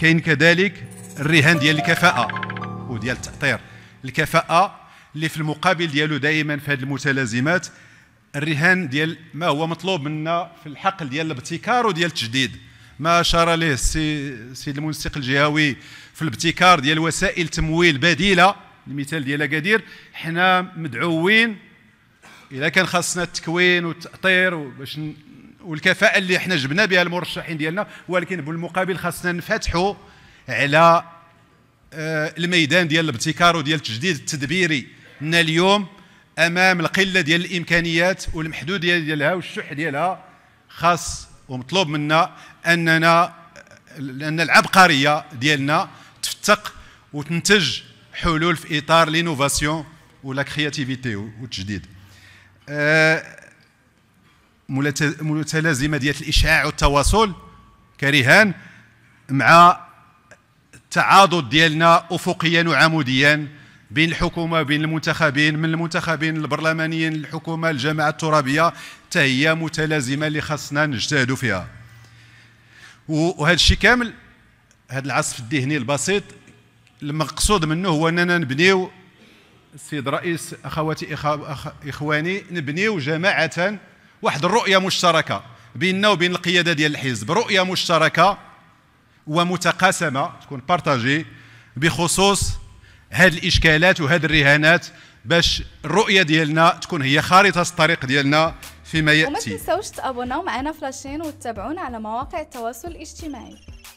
كاين كذلك الرهان ديال الكفاءه وديال التاطير الكفاءه اللي في المقابل ديالو دائما في هذه المتلازمات الرهان ديال ما هو مطلوب منا في الحقل ديال الابتكار وديال التجديد ما اشار له السي السيد المنسق الجهوي في الابتكار ديال وسائل تمويل بديله المثال ديال اكادير حنا مدعوين إذا كان خاصنا التكوين والتاطير باش والكفاءه اللي احنا جبنا بها المرشحين ديالنا ولكن بالمقابل خاصنا نفتحوا على آه، الميدان ديال الابتكار وديال التجديد التدبيري ان اليوم امام القله ديال الامكانيات والمحدوديه ديالها والشح ديالها خاص ومطلوب منا اننا لان العبقريه ديالنا تفتق وتنتج حلول في اطار لينوفاسيون ولا كرياتيفيتي والتجديد أه متلازمه ديال الاشعاع والتواصل كرهان مع التعاضد ديالنا افقيا وعموديا بين الحكومه بين المنتخبين من المنتخبين البرلمانيين الحكومه الجماعه الترابيه حتى هي متلازمه اللي خاصنا نجتهدوا فيها وهذا الشيء كامل هذا العصف الذهني البسيط المقصود منه هو اننا نبنيو السيد رئيس اخواتي إخواني نبنيو جماعه واحد الرؤيه مشتركه بيننا وبين القياده ديال الحزب رؤيه مشتركه ومتقاسمه تكون بارتاجي بخصوص هذه الاشكالات وهذه الرهانات باش الرؤيه ديالنا تكون هي خارطه الطريق ديالنا فيما ياتي وما تنساوش تابوناو معنا في لاشين وتتابعونا على مواقع التواصل الاجتماعي